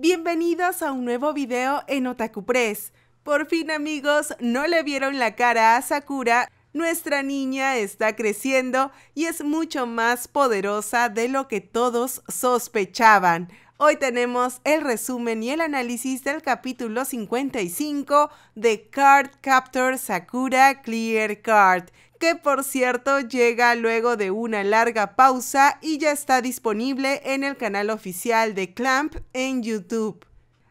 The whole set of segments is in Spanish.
Bienvenidos a un nuevo video en Otaku Press. Por fin amigos, no le vieron la cara a Sakura. Nuestra niña está creciendo y es mucho más poderosa de lo que todos sospechaban. Hoy tenemos el resumen y el análisis del capítulo 55 de Card Captor Sakura Clear Card, que por cierto llega luego de una larga pausa y ya está disponible en el canal oficial de Clamp en YouTube.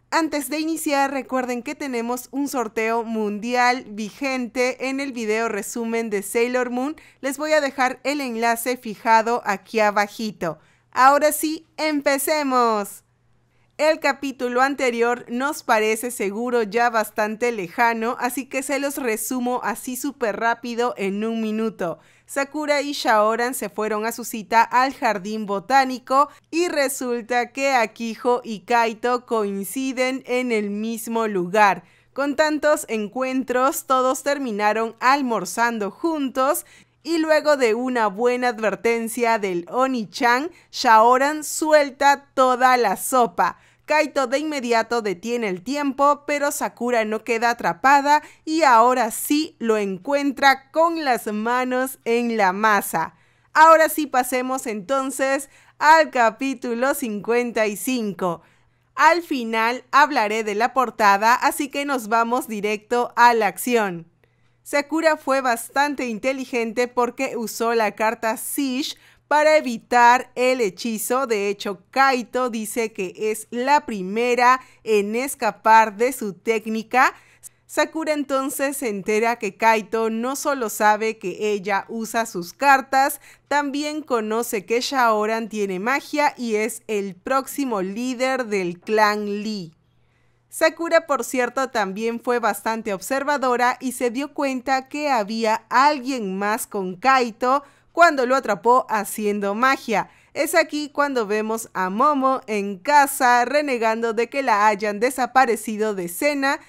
Antes de iniciar, recuerden que tenemos un sorteo mundial vigente en el video resumen de Sailor Moon. Les voy a dejar el enlace fijado aquí abajito. Ahora sí, empecemos. El capítulo anterior nos parece seguro ya bastante lejano, así que se los resumo así súper rápido en un minuto. Sakura y Shaoran se fueron a su cita al jardín botánico y resulta que Akiho y Kaito coinciden en el mismo lugar. Con tantos encuentros, todos terminaron almorzando juntos y luego de una buena advertencia del Oni-chan, Shaoran suelta toda la sopa. Kaito de inmediato detiene el tiempo, pero Sakura no queda atrapada y ahora sí lo encuentra con las manos en la masa. Ahora sí pasemos entonces al capítulo 55. Al final hablaré de la portada, así que nos vamos directo a la acción. Sakura fue bastante inteligente porque usó la carta SISH para evitar el hechizo. De hecho, Kaito dice que es la primera en escapar de su técnica. Sakura entonces se entera que Kaito no solo sabe que ella usa sus cartas, también conoce que Shaoran tiene magia y es el próximo líder del clan Lee. Sakura, por cierto, también fue bastante observadora y se dio cuenta que había alguien más con Kaito, cuando lo atrapó haciendo magia. Es aquí cuando vemos a Momo en casa renegando de que la hayan desaparecido de escena,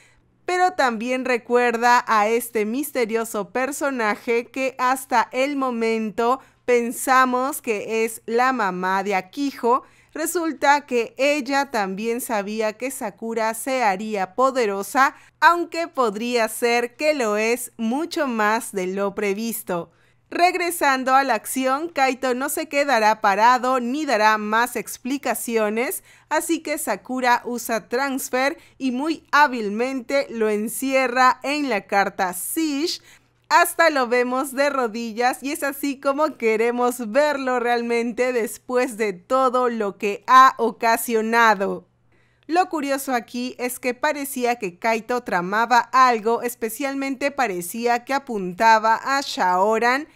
pero también recuerda a este misterioso personaje que hasta el momento pensamos que es la mamá de Akijo. Resulta que ella también sabía que Sakura se haría poderosa, aunque podría ser que lo es mucho más de lo previsto. Regresando a la acción, Kaito no se quedará parado ni dará más explicaciones, así que Sakura usa transfer y muy hábilmente lo encierra en la carta Sish Hasta lo vemos de rodillas y es así como queremos verlo realmente después de todo lo que ha ocasionado. Lo curioso aquí es que parecía que Kaito tramaba algo, especialmente parecía que apuntaba a Shaoran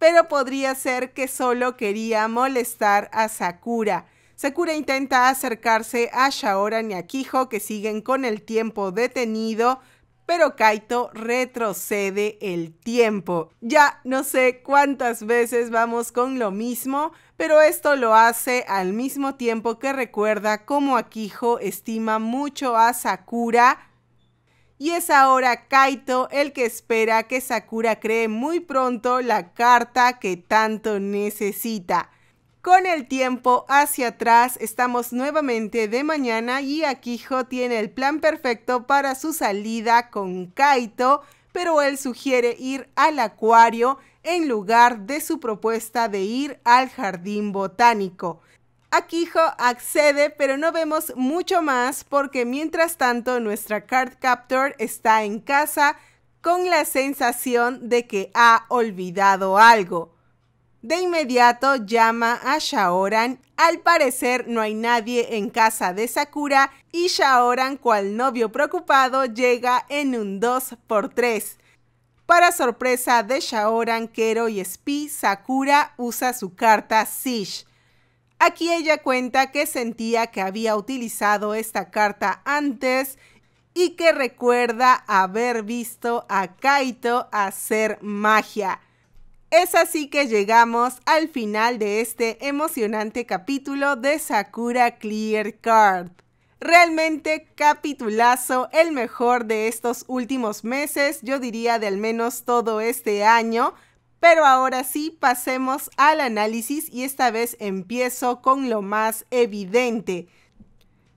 pero podría ser que solo quería molestar a Sakura. Sakura intenta acercarse a Shaoran y a Kijo, que siguen con el tiempo detenido, pero Kaito retrocede el tiempo. Ya no sé cuántas veces vamos con lo mismo, pero esto lo hace al mismo tiempo que recuerda cómo Akijo estima mucho a Sakura y es ahora Kaito el que espera que Sakura cree muy pronto la carta que tanto necesita. Con el tiempo hacia atrás estamos nuevamente de mañana y Akiho tiene el plan perfecto para su salida con Kaito, pero él sugiere ir al acuario en lugar de su propuesta de ir al jardín botánico. Akiho accede, pero no vemos mucho más porque mientras tanto nuestra Card Captor está en casa con la sensación de que ha olvidado algo. De inmediato llama a Shaoran. Al parecer no hay nadie en casa de Sakura y Shaoran, cual novio preocupado, llega en un 2x3. Para sorpresa de Shaoran, Kero y Spi, Sakura usa su carta Sish. Aquí ella cuenta que sentía que había utilizado esta carta antes y que recuerda haber visto a Kaito hacer magia. Es así que llegamos al final de este emocionante capítulo de Sakura Clear Card. Realmente capitulazo, el mejor de estos últimos meses, yo diría de al menos todo este año. Pero ahora sí, pasemos al análisis y esta vez empiezo con lo más evidente.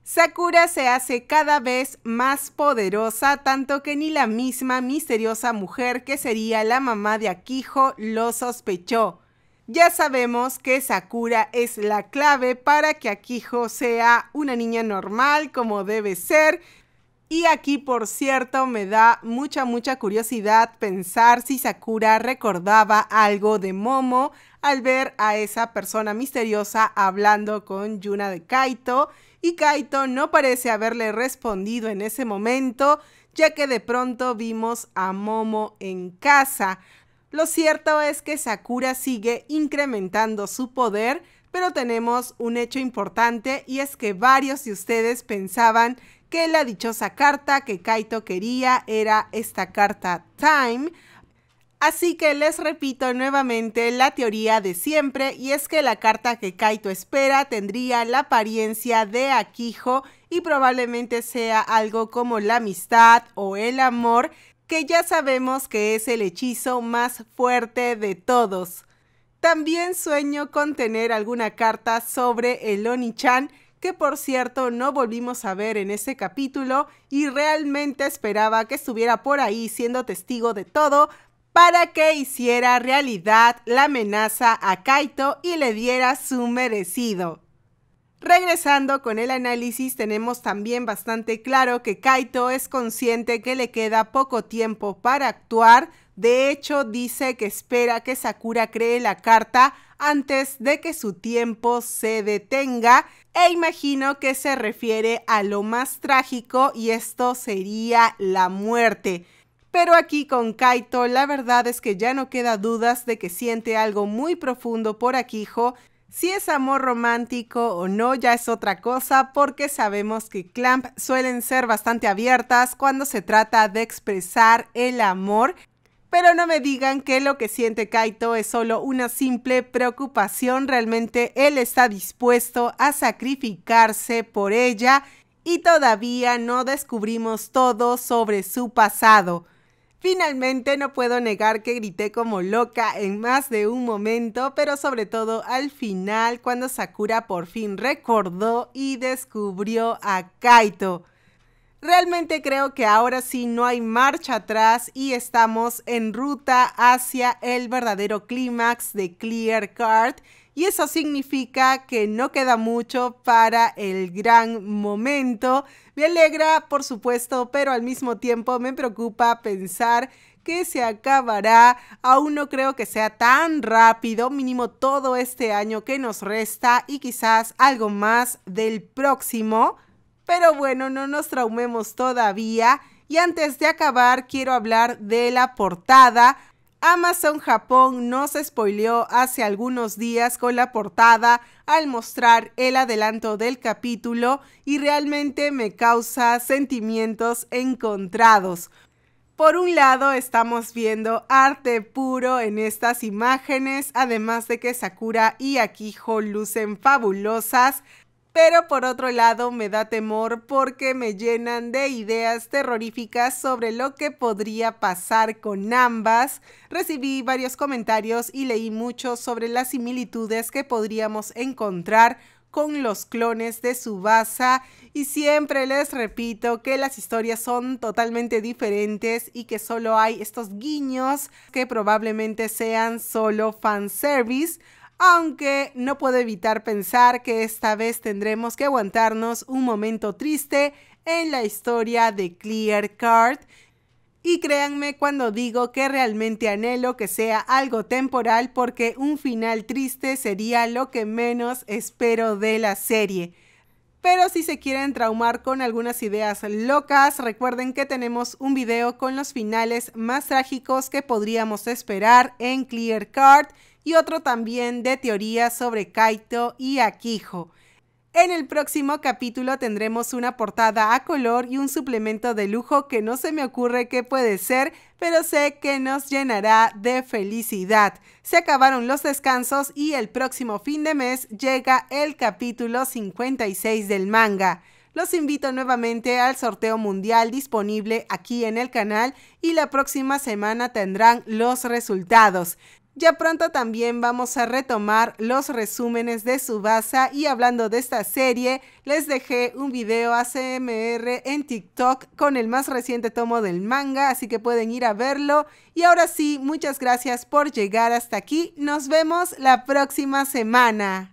Sakura se hace cada vez más poderosa, tanto que ni la misma misteriosa mujer que sería la mamá de Akijo lo sospechó. Ya sabemos que Sakura es la clave para que Akijo sea una niña normal como debe ser, y aquí, por cierto, me da mucha, mucha curiosidad pensar si Sakura recordaba algo de Momo al ver a esa persona misteriosa hablando con Yuna de Kaito. Y Kaito no parece haberle respondido en ese momento, ya que de pronto vimos a Momo en casa. Lo cierto es que Sakura sigue incrementando su poder, pero tenemos un hecho importante y es que varios de ustedes pensaban que la dichosa carta que Kaito quería era esta carta Time. Así que les repito nuevamente la teoría de siempre y es que la carta que Kaito espera tendría la apariencia de Aquijo y probablemente sea algo como la amistad o el amor que ya sabemos que es el hechizo más fuerte de todos. También sueño con tener alguna carta sobre el chan que por cierto no volvimos a ver en ese capítulo y realmente esperaba que estuviera por ahí siendo testigo de todo para que hiciera realidad la amenaza a Kaito y le diera su merecido. Regresando con el análisis, tenemos también bastante claro que Kaito es consciente que le queda poco tiempo para actuar, de hecho, dice que espera que Sakura cree la carta antes de que su tiempo se detenga e imagino que se refiere a lo más trágico y esto sería la muerte. Pero aquí con Kaito la verdad es que ya no queda dudas de que siente algo muy profundo por Akijo. Si es amor romántico o no ya es otra cosa porque sabemos que Clamp suelen ser bastante abiertas cuando se trata de expresar el amor pero no me digan que lo que siente Kaito es solo una simple preocupación, realmente él está dispuesto a sacrificarse por ella y todavía no descubrimos todo sobre su pasado. Finalmente no puedo negar que grité como loca en más de un momento, pero sobre todo al final cuando Sakura por fin recordó y descubrió a Kaito. Realmente creo que ahora sí no hay marcha atrás y estamos en ruta hacia el verdadero clímax de Clear Card. Y eso significa que no queda mucho para el gran momento. Me alegra, por supuesto, pero al mismo tiempo me preocupa pensar que se acabará. Aún no creo que sea tan rápido, mínimo todo este año que nos resta y quizás algo más del próximo. Pero bueno, no nos traumemos todavía. Y antes de acabar, quiero hablar de la portada. Amazon Japón nos spoileó hace algunos días con la portada al mostrar el adelanto del capítulo y realmente me causa sentimientos encontrados. Por un lado estamos viendo arte puro en estas imágenes, además de que Sakura y Akiho lucen fabulosas, pero por otro lado me da temor porque me llenan de ideas terroríficas sobre lo que podría pasar con ambas. Recibí varios comentarios y leí mucho sobre las similitudes que podríamos encontrar con los clones de Subasa y siempre les repito que las historias son totalmente diferentes y que solo hay estos guiños que probablemente sean solo fanservice aunque no puedo evitar pensar que esta vez tendremos que aguantarnos un momento triste en la historia de Clear Card. Y créanme cuando digo que realmente anhelo que sea algo temporal porque un final triste sería lo que menos espero de la serie. Pero si se quieren traumar con algunas ideas locas, recuerden que tenemos un video con los finales más trágicos que podríamos esperar en Clear Card y otro también de teoría sobre Kaito y Akijo. En el próximo capítulo tendremos una portada a color y un suplemento de lujo que no se me ocurre qué puede ser, pero sé que nos llenará de felicidad. Se acabaron los descansos y el próximo fin de mes llega el capítulo 56 del manga. Los invito nuevamente al sorteo mundial disponible aquí en el canal y la próxima semana tendrán los resultados. Ya pronto también vamos a retomar los resúmenes de Subasa y hablando de esta serie, les dejé un video ACMR en TikTok con el más reciente tomo del manga, así que pueden ir a verlo. Y ahora sí, muchas gracias por llegar hasta aquí. Nos vemos la próxima semana.